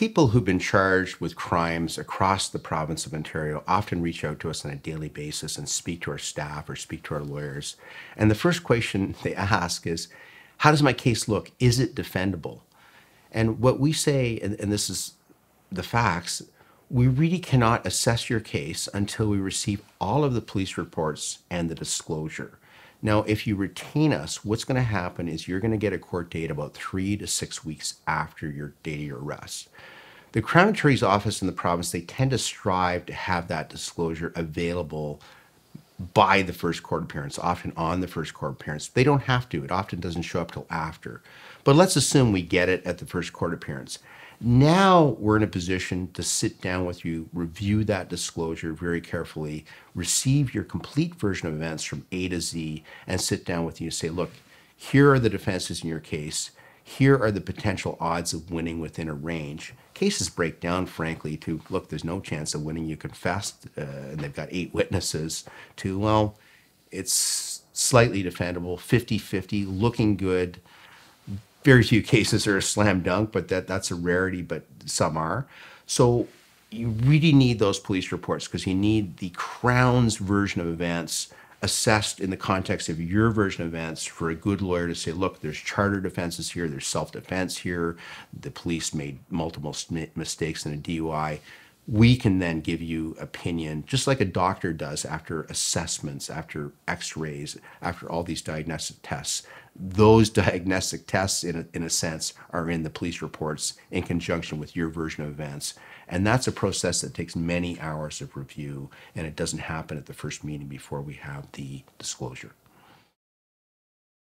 People who've been charged with crimes across the province of Ontario often reach out to us on a daily basis and speak to our staff or speak to our lawyers. And the first question they ask is, how does my case look? Is it defendable? And what we say, and, and this is the facts, we really cannot assess your case until we receive all of the police reports and the disclosure. Now, if you retain us, what's going to happen is you're going to get a court date about three to six weeks after your date of your arrest. The Crown Attorney's Office in the province, they tend to strive to have that disclosure available by the first court appearance, often on the first court appearance. They don't have to. It often doesn't show up till after. But let's assume we get it at the first court appearance. Now we're in a position to sit down with you, review that disclosure very carefully, receive your complete version of events from A to Z, and sit down with you and say, look, here are the defenses in your case here are the potential odds of winning within a range. Cases break down, frankly, to look, there's no chance of winning. You confessed, uh, and they've got eight witnesses, to, well, it's slightly defendable, 50 50, looking good. Very few cases are a slam dunk, but that, that's a rarity, but some are. So you really need those police reports because you need the Crown's version of events assessed in the context of your version of events for a good lawyer to say, look, there's charter defenses here, there's self defense here, the police made multiple mistakes in a DUI we can then give you opinion just like a doctor does after assessments after x-rays after all these diagnostic tests those diagnostic tests in a, in a sense are in the police reports in conjunction with your version of events and that's a process that takes many hours of review and it doesn't happen at the first meeting before we have the disclosure